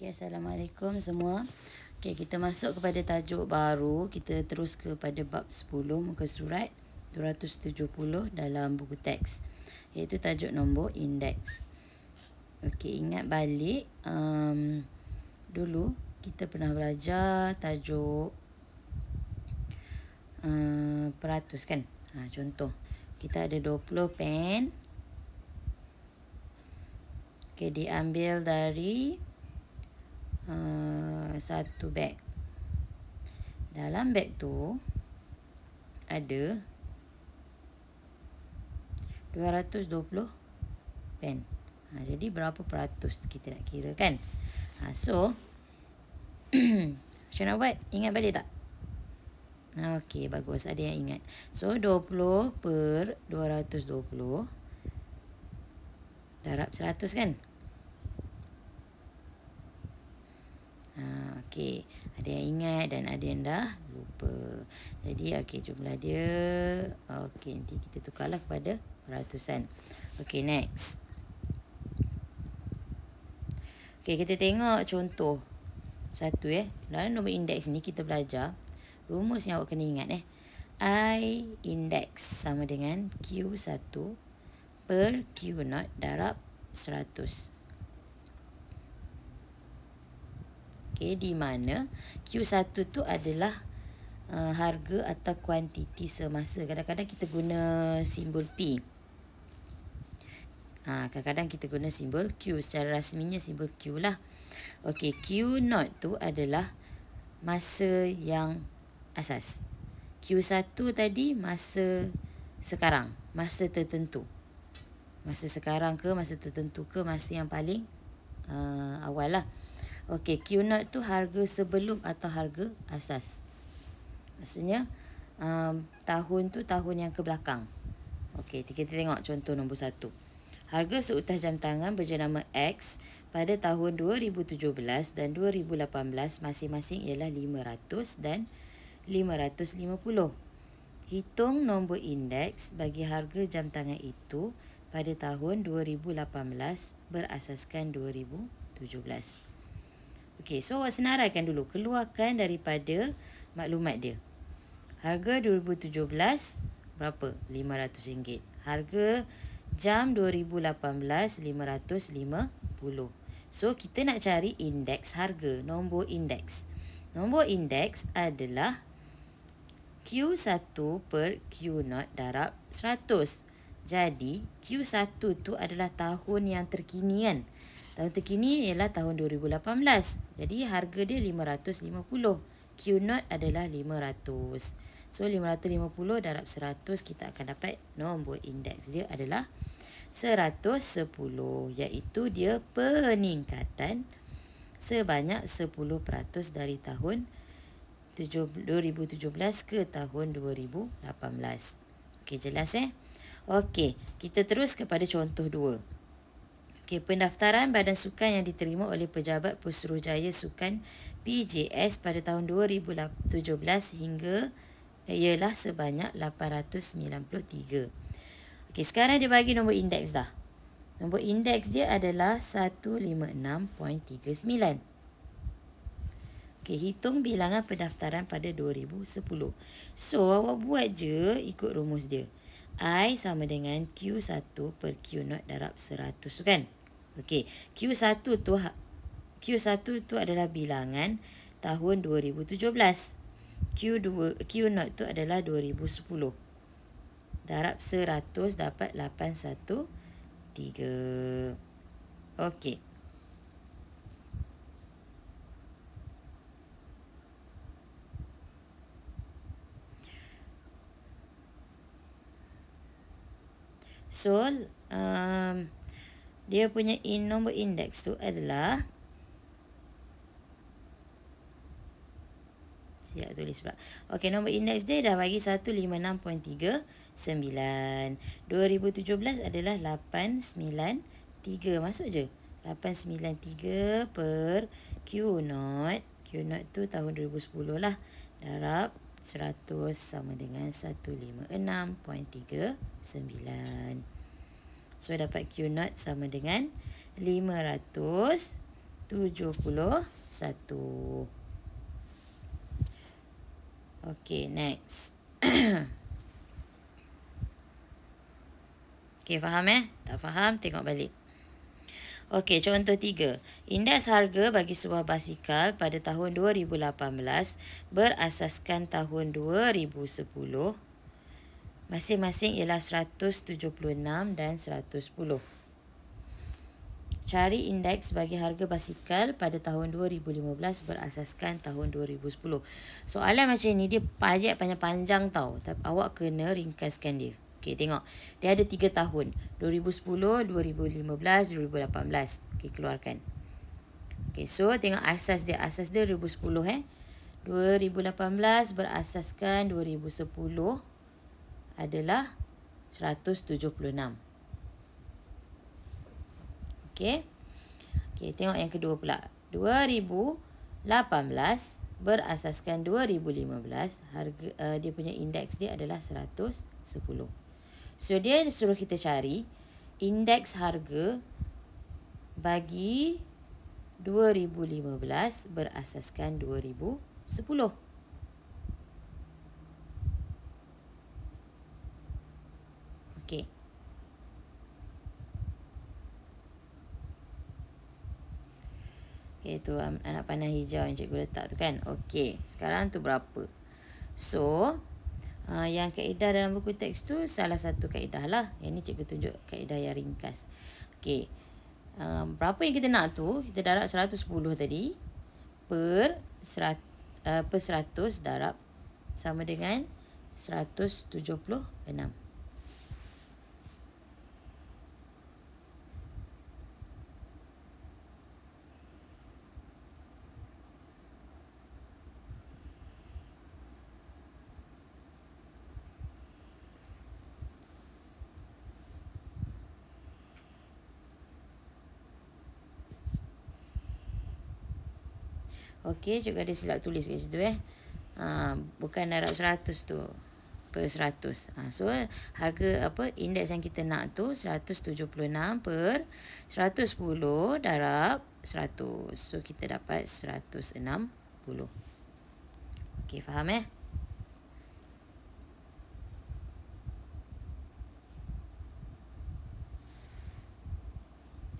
Okay, Assalamualaikum semua. Okay, kita masuk kepada tajuk baru. Kita terus kepada bab 10 muka surat 270 dalam buku teks. Iaitu tajuk nombor indeks. Okay, ingat balik. Um, dulu kita pernah belajar tajuk um, peratus kan? Ha, contoh, kita ada 20 pen. Okay, diambil dari... Ah, satu beg. Dalam beg tu ada 220 pen. Ha, jadi berapa peratus kita nak kira kan? Ha, so, macam nak buat? Ingat balik tak? Okay bagus. Ada yang ingat. So, 20 per 220 darab 100 kan? Okey, ada yang ingat dan ada yang dah lupa. Jadi, okey, jumlah dia. Okey, nanti kita tukarlah kepada peratusan. Okey, next. Okey, kita tengok contoh. Satu, ya. Eh. Dalam nombor indeks ni, kita belajar. Rumus yang awak kena ingat, eh. I index sama dengan Q1 per Q0 darab 100. Okey di mana Q1 tu adalah uh, harga atau kuantiti semasa. Kadang-kadang kita guna simbol P. Ha, kadang-kadang ha, kita guna simbol Q. Secara rasminya simbol Q lah. Okey, Q0 tu adalah masa yang asas. Q1 tadi masa sekarang. Masa tertentu. Masa sekarang ke, masa tertentu ke, masa yang paling uh, awal lah. Okey, Q0 tu harga sebelum atau harga asas. Maksudnya, um, tahun tu tahun yang kebelakang. Okey, kita tengok contoh nombor satu. Harga seutas jam tangan berjenama X pada tahun 2017 dan 2018 masing-masing ialah 500 dan 550. Hitung nombor indeks bagi harga jam tangan itu pada tahun 2018 berasaskan 2017. Okey, so awak senaraikan dulu. Keluarkan daripada maklumat dia. Harga 2017 berapa? RM500. Harga jam 2018 RM550. So, kita nak cari indeks harga. Nombor indeks. Nombor indeks adalah Q1 per Q0 darab 100. Jadi, Q1 tu adalah tahun yang terkini kan? Tahun terkini ialah tahun 2018. Jadi harga dia 550. Q not adalah 500. So 550 darab 100 kita akan dapat nombor indeks dia adalah 110 iaitu dia peningkatan sebanyak 10% dari tahun 2017 ke tahun 2018. Okey jelas eh? Okey, kita terus kepada contoh 2. Okey, pendaftaran badan sukan yang diterima oleh Pejabat Pesuruhjaya Sukan PJS pada tahun 2017 lah, hingga eh, ialah sebanyak 893. Okey, sekarang dia bagi nombor indeks dah. Nombor indeks dia adalah 156.39. Okey, hitung bilangan pendaftaran pada 2010. So, awak buat je ikut rumus dia. I sama dengan Q1 per Q0 darab 100 tu kan? Okey. Okey, Q1 tu ha- Q1 tu adalah bilangan tahun 2017. Q2 Q0 tu adalah 2010. Darab 100 dapat 813. Okey. So, um, dia punya in nombor index tu adalah siap tulis sebab ok nombor indeks dia dah bagi 156.39 2017 adalah 893 masuk je 893 per Q not Q not tu tahun 2010 lah darab 100 sama dengan 156.39 So dapat Q naught sama dengan 571. Okay, next. okay, faham eh? Tak faham, tengok balik. Okey, contoh tiga. Indeks harga bagi sebuah basikal pada tahun 2018 berasaskan tahun 2010 Masing-masing ialah 176 dan 110. Cari indeks bagi harga basikal pada tahun 2015 berasaskan tahun 2010. Soalan macam ni dia pajak panjang-panjang tau. Tapi awak kena ringkaskan dia. Okey, tengok. Dia ada 3 tahun. 2010, 2015, 2018. Okey, keluarkan. Okey, so tengok asas dia. Asas dia 2010 eh. 2018 berasaskan 2010. 2010 adalah 176. Okey. Okey, tengok yang kedua pula. 2018 berasaskan 2015 harga uh, dia punya indeks dia adalah 110. So dia suruh kita cari indeks harga bagi 2015 berasaskan 2010. Okay, tu um, anak panah hijau yang cikgu letak tu kan. Okay, sekarang tu berapa? So, uh, yang kaedah dalam buku teks tu salah satu kaedah lah. Yang ni cikgu tunjuk kaedah yang ringkas. Okay, um, berapa yang kita nak tu? Kita darab 110 tadi per, serat, uh, per 100 darab sama dengan 176. Okey, cikgu ada silap tulis kat situ eh. Ha, bukan harap 100 tu. Per 100. Ha, ah, so, harga apa indeks yang kita nak tu 176 per 110 darab 100. So, kita dapat 160. Okey, faham eh?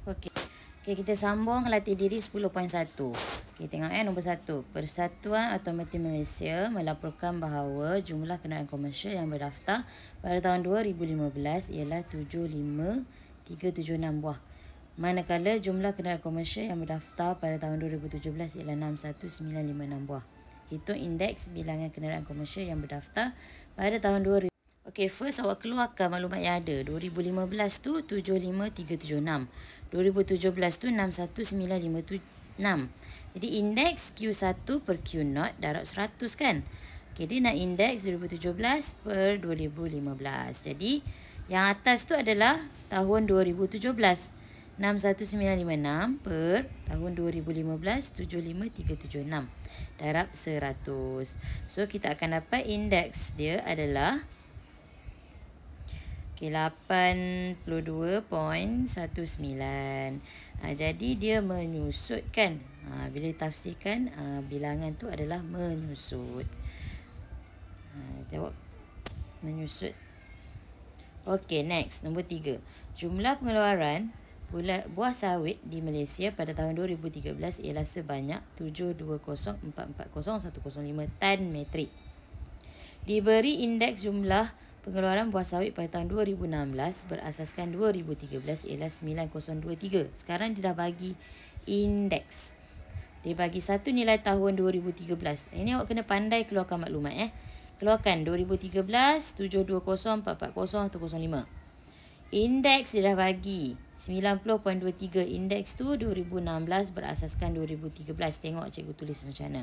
Okey. Okey, kita sambung latih diri 10.1. Okey, tengok eh nombor satu. Persatuan Automotive Malaysia melaporkan bahawa jumlah kenderaan komersial yang berdaftar pada tahun 2015 ialah 75376 buah. Manakala jumlah kenderaan komersial yang berdaftar pada tahun 2017 ialah 61956 buah. Itu indeks bilangan kenderaan komersial yang berdaftar pada tahun 2000. Okey, first awak keluarkan maklumat yang ada. 2015 tu 75376. 2017 tu 61957. 6. Jadi indeks Q1 per Q0 darab 100 kan? Okey, dia nak indeks 2017 per 2015. Jadi yang atas tu adalah tahun 2017. 61956 per tahun 2015 75376 darab 100. So kita akan dapat indeks dia adalah 0.0 Okey, 82.19. Ah jadi dia menyusut kan? Ha, ah, bila tafsirkan ha, ah, bilangan tu adalah menyusut. Ha, jawab menyusut. Okey, next nombor tiga. Jumlah pengeluaran buah sawit di Malaysia pada tahun 2013 ialah sebanyak 72044410105 tan metrik. Diberi indeks jumlah Pengeluaran buah sawit pada tahun 2016 berasaskan 2013 ialah 9023. Sekarang dia dah bagi indeks. Dia bagi satu nilai tahun 2013. Ini awak kena pandai keluarkan maklumat eh. Keluarkan 2013 7204400105. Indeks dia dah bagi 90.23. Indeks tu 2016 berasaskan 2013. Tengok cikgu tulis macam mana.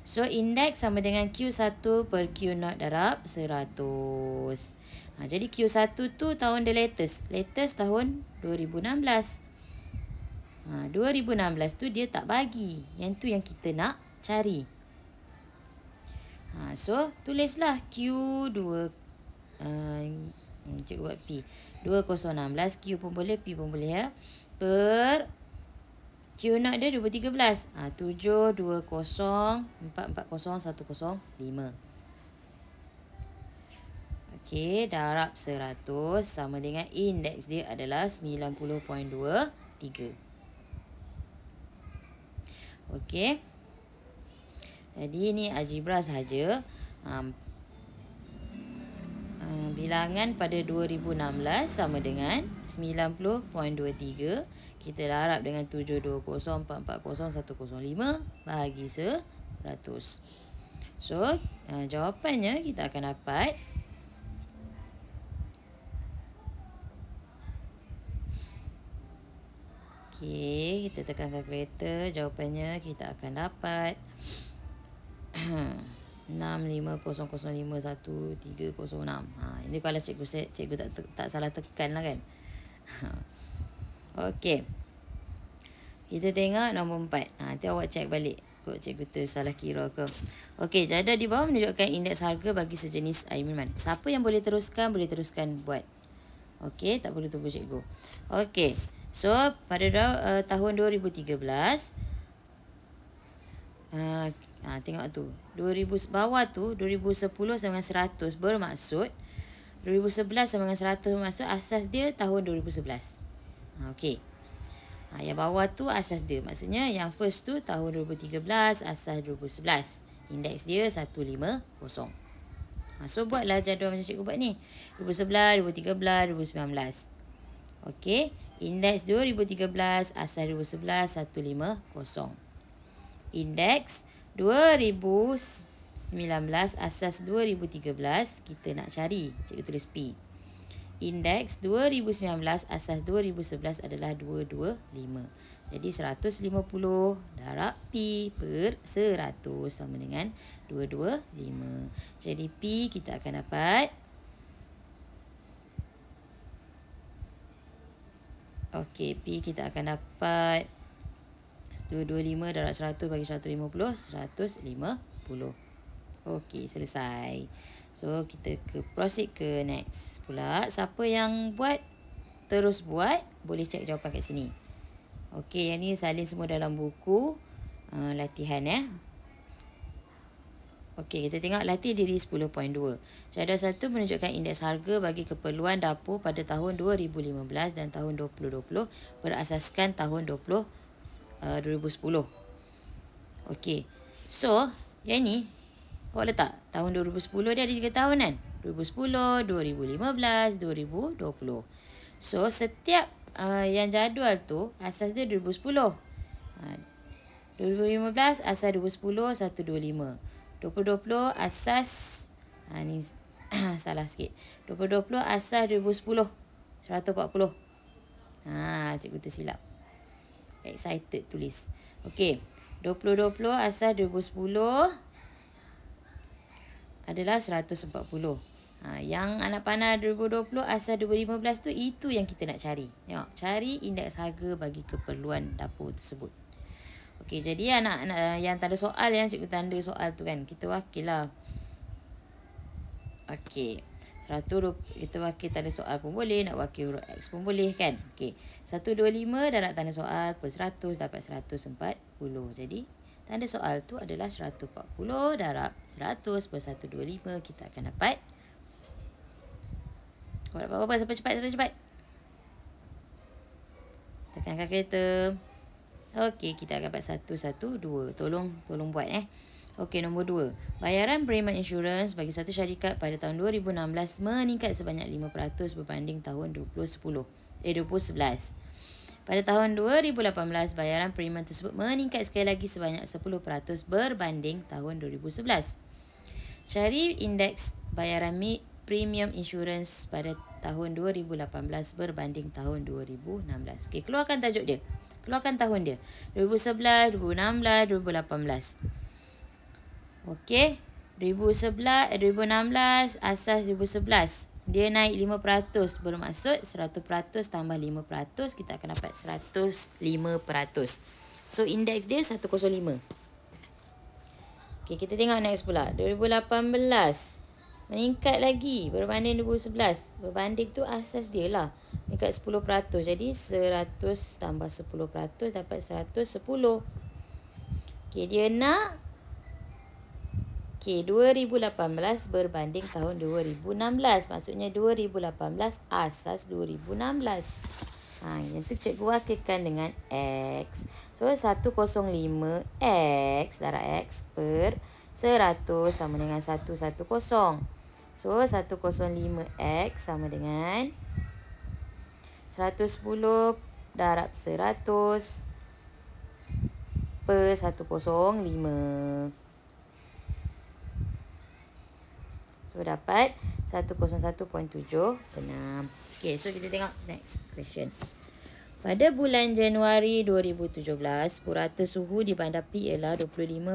So index sama dengan Q1 per Q0 darab 100. Ha, jadi Q1 tu tahun the latest. Latest tahun 2016. Ha, 2016 tu dia tak bagi. Yang tu yang kita nak cari. Ha, so tulislah Q2. Encik uh, buat P. 2016 Q pun boleh, P pun boleh ya. Per... Cue nak dia 213. Ha, 7, 2, 0, 4, 4, 0, 1, 0, 5. Okey, darab 100 sama dengan indeks dia adalah 90.23. Okey. Jadi, ni algebra sahaja. Um, um, bilangan pada 2016 sama dengan 90.23. Kita dah harap dengan 7204401.5 bahagi 100. So, uh, jawapannya kita akan dapat Okay, kita tekan kereta. Jawapannya kita akan dapat 65005136. Ha, ini kalau cikgu cikgu tak tak salah tekan lah kan. Okey. Kita tengok nombor empat. Ha, nanti awak cek balik. Kau cek betul salah kira ke. Okey, jadah di bawah menunjukkan indeks harga bagi sejenis air minuman. Siapa yang boleh teruskan, boleh teruskan buat. Okey, tak perlu tunggu cikgu. Okey, so pada uh, tahun 2013, uh, eh, ha, tengok tu. 2000 bawah tu, 2010 sama dengan 100 bermaksud, 2011 sama dengan 100 bermaksud asas dia tahun 2011. Ha, okey. Ha, yang bawah tu asas dia. Maksudnya yang first tu tahun 2013, asas 2011. Indeks dia 150. Ha, so buatlah jadual macam cikgu buat ni. 2011, 2013, 2019. Okey. Indeks 2013, asas 2011, 150. Indeks 2019, asas 2013, kita nak cari. Cikgu tulis P. 2019, indeks 2019 asas 2011 adalah 225. Jadi 150 darab p per 100 sama dengan 225. Jadi p kita akan dapat Okey, p kita akan dapat 225 darab 100 bagi 150, 150. Okey, selesai. So kita ke proceed ke next pula Siapa yang buat Terus buat Boleh cek jawapan kat sini Okay yang ni salin semua dalam buku uh, Latihan ya eh. Okey, kita tengok latih diri 10.2. Jadual 1 menunjukkan indeks harga bagi keperluan dapur pada tahun 2015 dan tahun 2020 berasaskan tahun 20, uh, 2010. Okey, so yang ni Awak letak tahun 2010 dia ada 3 tahun kan? 2010, 2015, 2020. So setiap uh, yang jadual tu asas dia 2010. Uh, 2015 asas 2010 125. 2020 asas ha, ni salah sikit. 2020 asas 2010 140. Ha cikgu tersilap. Excited tulis. Okey. 2020 asas 2010 adalah 140. Ha, yang anak panah 2020 asal 2015 tu itu yang kita nak cari. Tengok, cari indeks harga bagi keperluan dapur tersebut. Okey, jadi anak, anak eh, yang tak soal yang cikgu tanda soal tu kan. Kita wakil lah. Okey. 120 kita wakil tanda soal pun boleh, nak wakil huruf X pun boleh kan. Okey. 125 dah nak tanda soal, pun 100 dapat 140. Jadi Tanda soal tu adalah 140 darab 100 per 125. Kita akan dapat. Kau dapat apa-apa? Sampai cepat, sampai cepat. tekan Tekankan kereta. Okey, kita akan dapat satu satu dua. Tolong, tolong buat eh. Okey, nombor dua. Bayaran Bremen Insurance bagi satu syarikat pada tahun 2016 meningkat sebanyak 5% berbanding tahun 2010. Eh, 2011. 2011. Pada tahun 2018, bayaran premium tersebut meningkat sekali lagi sebanyak 10% berbanding tahun 2011. Cari indeks bayaran premium insurance pada tahun 2018 berbanding tahun 2016. Okey, keluarkan tajuk dia. Keluarkan tahun dia. 2011, 2016, 2018. Okey. 2011, 2016, asas 2011 dia naik 5% bermaksud 100% tambah 5% kita akan dapat 105%. So indeks dia 105. Okay kita tengok next pula. 2018 meningkat lagi berbanding 2011. Berbanding tu asas dia lah. Meningkat 10%. Jadi 100 tambah 10% dapat 110. Okay dia nak Okey, 2018 berbanding tahun 2016. Maksudnya 2018 asas 2016. Ha, yang tu cikgu wakilkan dengan X. So, 105X darab X per 100 sama dengan 110. So, 105X sama dengan 110 darab 100 per 105. So dapat 101.7 Kenam Okay so kita tengok next question Pada bulan Januari 2017 Purata suhu di bandar P ialah 25.3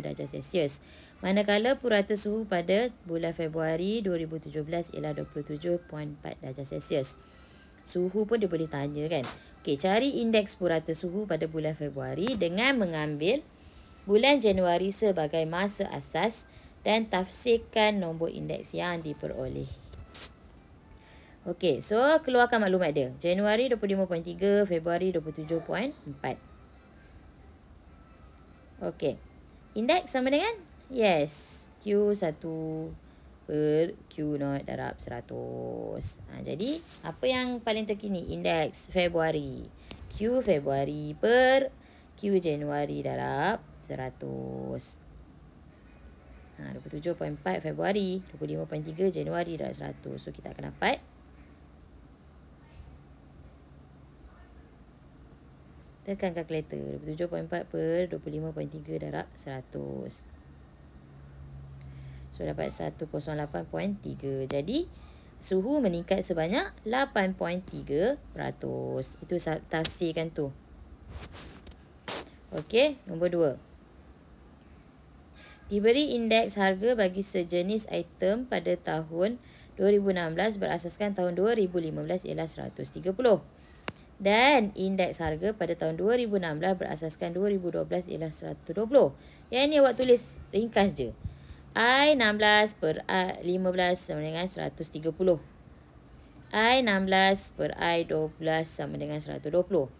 darjah Celsius Manakala purata suhu pada bulan Februari 2017 ialah 27.4 darjah Celsius Suhu pun dia boleh tanya kan Okay cari indeks purata suhu pada bulan Februari Dengan mengambil bulan Januari sebagai masa asas dan tafsirkan nombor indeks yang diperoleh. Okey, so keluarkan maklumat dia. Januari 25.3, Februari 27.4. Okey. Indeks sama dengan? Yes. Q1 per Q0 darab 100. Ha, jadi, apa yang paling terkini? Indeks Februari. Q Februari per Q Januari darab 100. 27.4 ha, Februari 25.3 Januari darat 100 So kita akan dapat Tekan kalkulator 27.4 per 25.3 darat 100 So dapat 108.3 Jadi suhu meningkat sebanyak 8.3% Itu tafsirkan tu Okay, nombor 2 diberi indeks harga bagi sejenis item pada tahun 2016 berasaskan tahun 2015 ialah 130. Dan indeks harga pada tahun 2016 berasaskan 2012 ialah 120. Yang ini awak tulis ringkas je. I16 per I15 sama dengan 130. I16 per I12 sama dengan 120.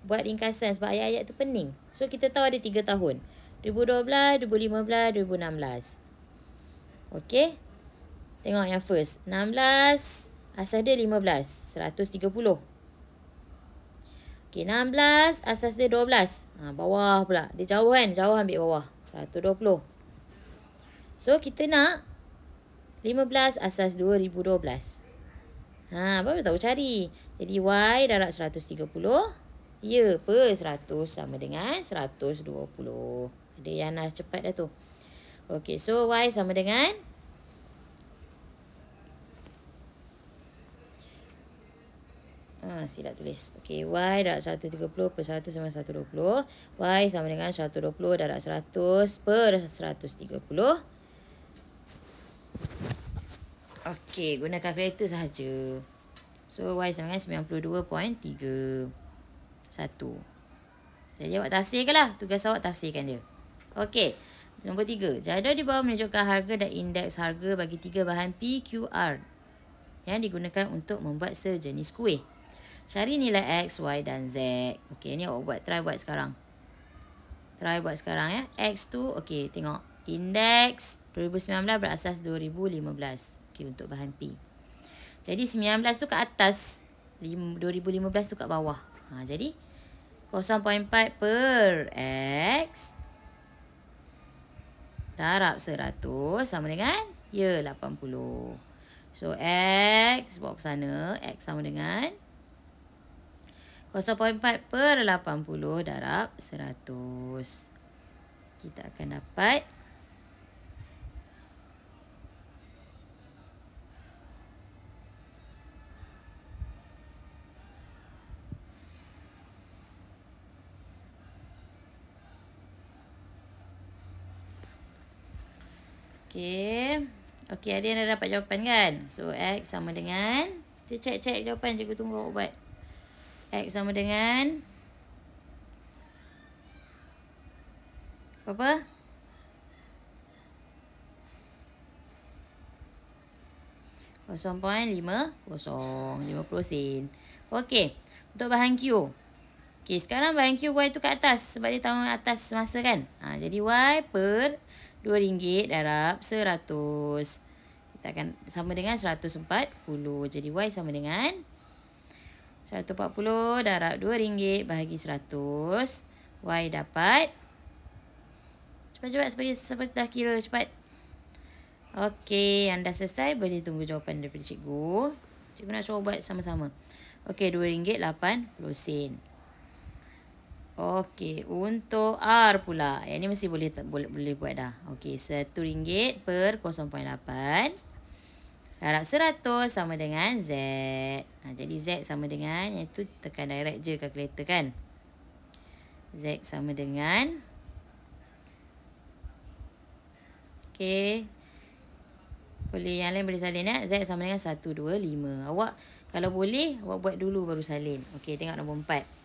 Buat ringkasan sebab ayat-ayat tu pening. So kita tahu ada 3 tahun. 2012, 2015, 2016. Okey. Tengok yang first. 16, asas dia 15. 130. Okey, 16, asas dia 12. Ha, bawah pula. Dia jauh kan? Jauh ambil bawah. 120. So, kita nak 15 asas 2012. Ha, baru tahu cari. Jadi, Y darab 130. Ya, per 100 sama dengan 120. 120. Dia yang nak cepat dah tu. okay. so y sama dengan Ah, silap tulis. Okay, y darab 130 per 1 sama 120. y sama dengan 120 darab 100 per 130. Okey, gunakan kereta sahaja. So, y sama dengan 92.31. Jadi, awak tafsirkan lah. Tugas awak tafsirkan dia. Okey. Nombor tiga. Jadual di bawah menunjukkan harga dan indeks harga bagi tiga bahan PQR yang digunakan untuk membuat sejenis kuih. Cari nilai X, Y dan Z. Okey, ni awak buat. Try buat sekarang. Try buat sekarang ya. X tu, okey, tengok. Indeks 2019 berasas 2015. Okey, untuk bahan P. Jadi, 19 tu kat atas. 5, 2015 tu kat bawah. Ha, jadi, 0.4 per X. Darab 100 sama dengan ya 80. So X bawa ke sana. X sama dengan 0.4 per 80 darab 100. Kita akan dapat 0.4. Okey. Okey, ada yang dah dapat jawapan kan? So, X sama dengan... Kita cek-cek jawapan cikgu tunggu ubat. X sama dengan... Apa? Kosong poin lima. Kosong. Lima puluh sen. Okey. Untuk bahan Q. Okay sekarang bahan Q Y tu kat atas. Sebab dia tahu atas masa kan? Ha, jadi Y per... RM2 darab 100. Kita akan sama dengan 140. Jadi Y sama dengan 140 darab RM2 bahagi 100. Y dapat. Cepat-cepat sebagai sebagai dah kira cepat. Okey, anda selesai boleh tunggu jawapan daripada cikgu. Cikgu nak cuba buat sama-sama. Okey, RM2.80. Okey, untuk R pula. Yang ni mesti boleh boleh, boleh buat dah. Okey, satu ringgit per 0.8. Harap seratus sama dengan Z. Ha, jadi Z sama dengan, yang tu tekan direct je calculator kan. Z sama dengan. Okey. Boleh, yang lain boleh salin ya. Z sama dengan 125. Awak, kalau boleh, awak buat dulu baru salin. Okey, tengok nombor 4.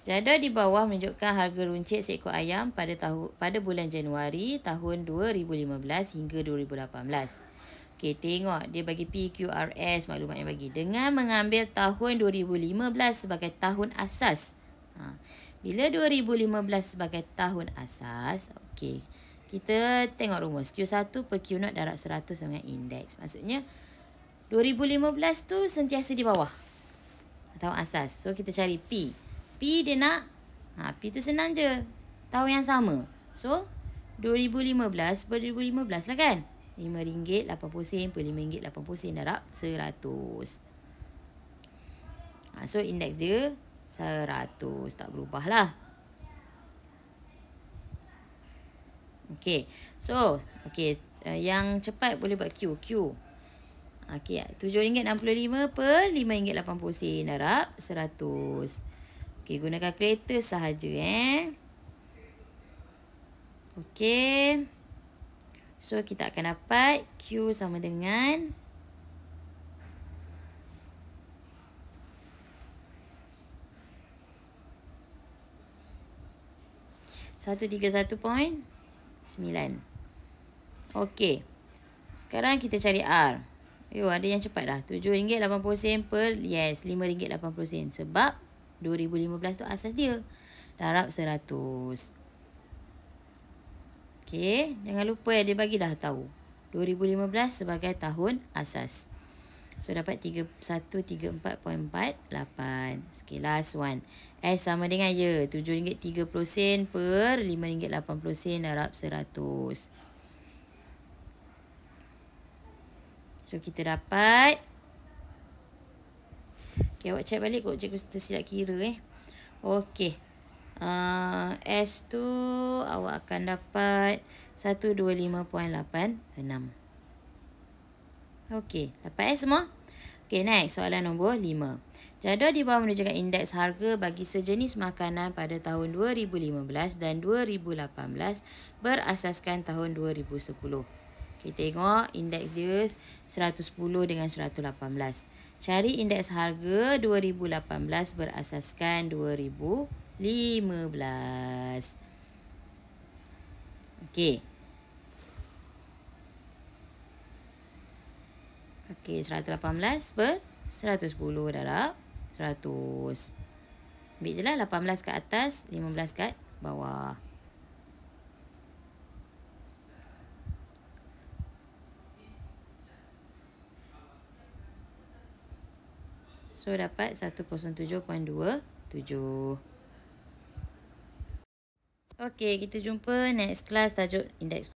Jadah di bawah menunjukkan harga runcit seekor ayam pada tahu, pada bulan Januari tahun 2015 hingga 2018. Okey, tengok dia bagi PQRS maklumat yang bagi dengan mengambil tahun 2015 sebagai tahun asas. Ha. Bila 2015 sebagai tahun asas, okey. Kita tengok rumus Q1 per Q0 darab 100 dengan indeks. Maksudnya 2015 tu sentiasa di bawah. Tahun asas. So kita cari P. P dia nak ha, P tu senang je tahu yang sama So 2015 per 2015 lah kan RM5.80 per RM5.80 darab RM100 ha, So indeks dia 100 tak berubah lah Okay So okay, uh, eh, Yang cepat boleh buat Q Q Okay, RM7.65 per RM5.80 darab 100 Okey, gunakan kereta sahaja eh. Okey. So, kita akan dapat Q sama dengan Satu tiga satu point Sembilan Okey Sekarang kita cari R Yo ada yang cepat dah Tujuh ringgit lapan puluh sen per Yes Lima ringgit lapan puluh sen Sebab 2015 tu asas dia. Darab 100. Okey, jangan lupa ya, dia bagi dah tahu. 2015 sebagai tahun asas. So, dapat 134.48. Okay, last one. S eh, sama dengan ya. RM7.30 per RM5.80 darab 100. So, kita dapat Okey, awak check balik kot cikgu tersilap kira eh. Okey. Uh, S tu awak akan dapat 125.86. Okey, dapat eh semua? Okey, next. Soalan nombor 5. Jadual di bawah menunjukkan indeks harga bagi sejenis makanan pada tahun 2015 dan 2018 berasaskan tahun 2010. Kita tengok indeks dia 110 dengan 118. Cari indeks harga 2018 berasaskan 2015. Okey. Okey, 118 per 110 darab 100. Ambil je lah 18 kat atas, 15 kat bawah. So dapat 107.27. Okey, kita jumpa next class tajuk indeks